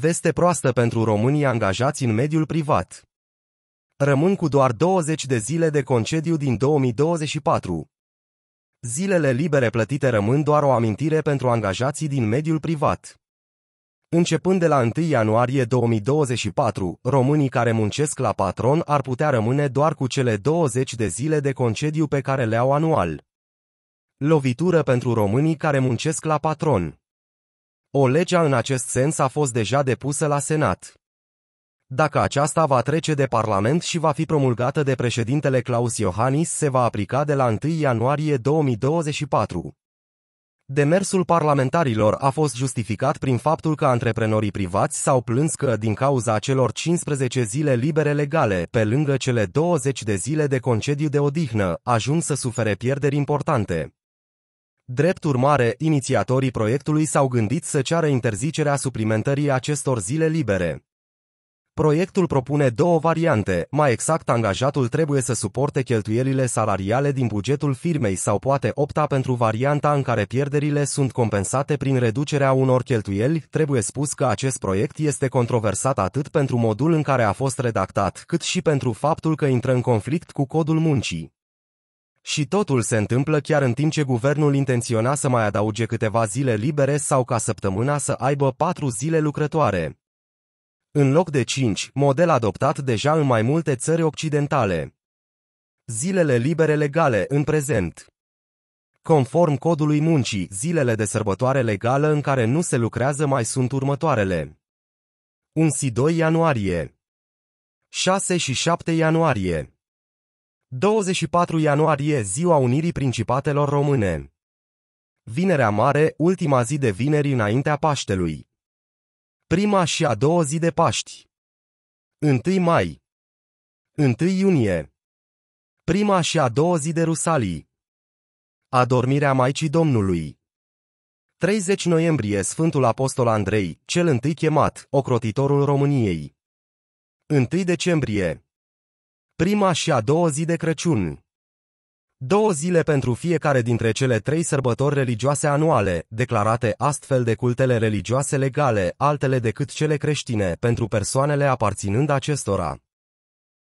Veste proastă pentru românii angajați în mediul privat. Rămân cu doar 20 de zile de concediu din 2024. Zilele libere plătite rămân doar o amintire pentru angajații din mediul privat. Începând de la 1 ianuarie 2024, românii care muncesc la patron ar putea rămâne doar cu cele 20 de zile de concediu pe care le au anual. Lovitură pentru românii care muncesc la patron o lege în acest sens a fost deja depusă la Senat. Dacă aceasta va trece de Parlament și va fi promulgată de președintele Claus Iohannis, se va aplica de la 1 ianuarie 2024. Demersul parlamentarilor a fost justificat prin faptul că antreprenorii privați s-au plâns că, din cauza celor 15 zile libere legale, pe lângă cele 20 de zile de concediu de odihnă, ajung să sufere pierderi importante. Drept urmare, inițiatorii proiectului s-au gândit să ceară interzicerea suplimentării acestor zile libere. Proiectul propune două variante, mai exact angajatul trebuie să suporte cheltuielile salariale din bugetul firmei sau poate opta pentru varianta în care pierderile sunt compensate prin reducerea unor cheltuieli, trebuie spus că acest proiect este controversat atât pentru modul în care a fost redactat, cât și pentru faptul că intră în conflict cu codul muncii. Și totul se întâmplă chiar în timp ce guvernul intenționa să mai adauge câteva zile libere sau ca săptămâna să aibă patru zile lucrătoare. În loc de cinci, model adoptat deja în mai multe țări occidentale. Zilele libere legale în prezent. Conform codului muncii, zilele de sărbătoare legală în care nu se lucrează mai sunt următoarele. 1-2 ianuarie 6 și 7 ianuarie 24 ianuarie, ziua Unirii Principatelor Române. Vinerea Mare, ultima zi de vineri înaintea Paștelui. Prima și a doua zi de Paști. 1 mai. 1 iunie. Prima și a doua zi de Rusalii. Adormirea Maicii Domnului. 30 noiembrie Sfântul Apostol Andrei, cel întâi chemat, ocrotitorul României. 1 decembrie prima și a doua zi de Crăciun. Două zile pentru fiecare dintre cele trei sărbători religioase anuale, declarate astfel de cultele religioase legale, altele decât cele creștine, pentru persoanele aparținând acestora.